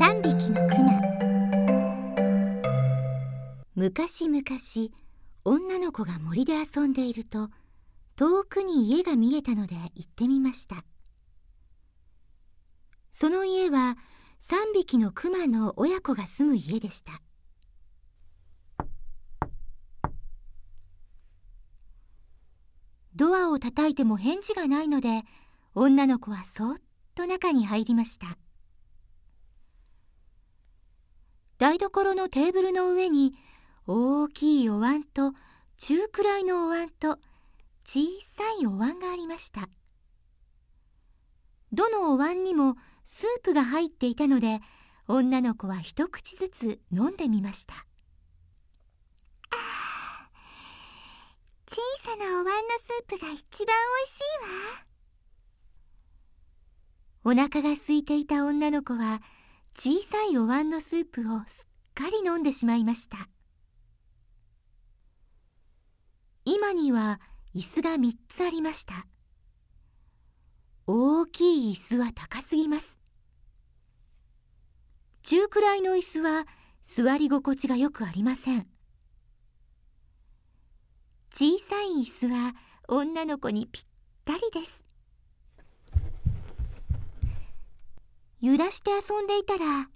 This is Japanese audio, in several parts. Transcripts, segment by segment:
3匹のクマ昔々女の子が森で遊んでいると遠くに家が見えたので行ってみましたその家は3匹のクマの親子が住む家でしたドアを叩いても返事がないので女の子はそっと中に入りました台所のテーブルの上に大きいお椀と中くらいのお椀と小さいお椀がありましたどのお椀にもスープが入っていたので女の子は一口ずつ飲んでみました小さなお椀のスープが一番おいしいわお腹が空いていた女の子は小さいお椀のスープをすっかり飲んでしまいました今には椅子が3つありました大きい椅子は高すぎます中くらいの椅子は座り心地がよくありません小さい椅子は女の子にぴったりです揺らして遊んでいたら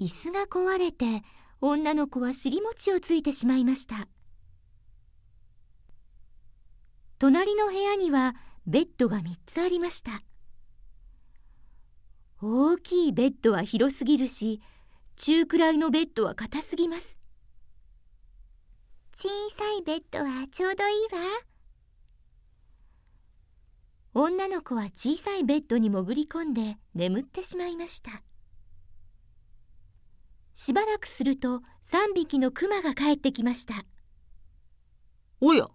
椅子が壊れて女の子は尻餅をついてしまいました隣の部屋にはベッドが3つありました大きいベッドは広すぎるし中くらいのベッドは硬すぎます小さいベッドはちょうどいいわ。女の子は小さいベッドに潜り込んで眠ってしまいましたしばらくすると3匹のクマが帰ってきましたおや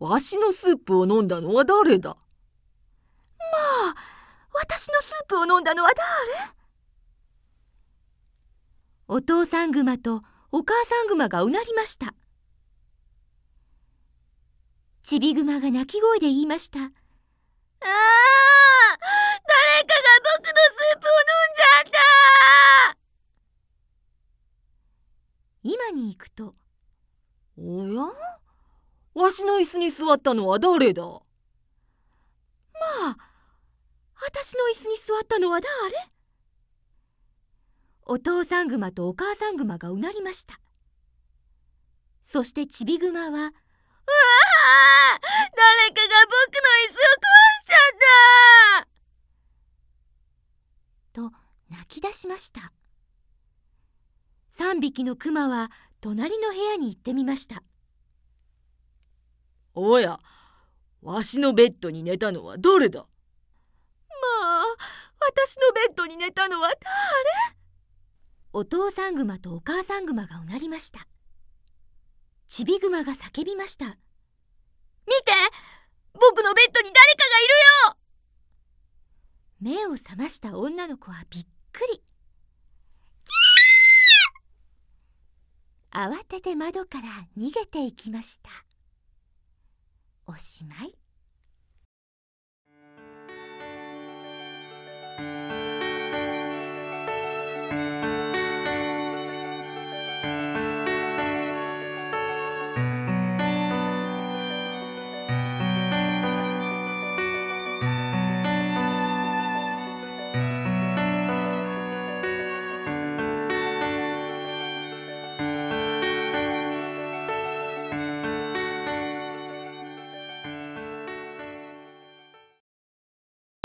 わしのスープを飲んだのは誰だまあ私のスープを飲んだのは誰お父さんグマとお母さんグマがうなりましたちびグマが鳴き声で言いましたああ誰かが僕のスープを飲んじゃった今に行くとおやわしの椅子に座ったのは誰だまあ私の椅子に座ったのは誰お父さんグマとお母さんグマがうなりましたそしてチビグマは「うわあしました3匹のクマは隣の部屋に行ってみましたおやわしのベッドに寝たのはどれだまあ私のベッドに寝たのは誰お父さんグマとお母さんグマがうなりましたちびグマが叫びました見て僕のベッドに誰かがいるよ目を覚ました女の子はびっ慌てて窓から逃げていきましたおしまい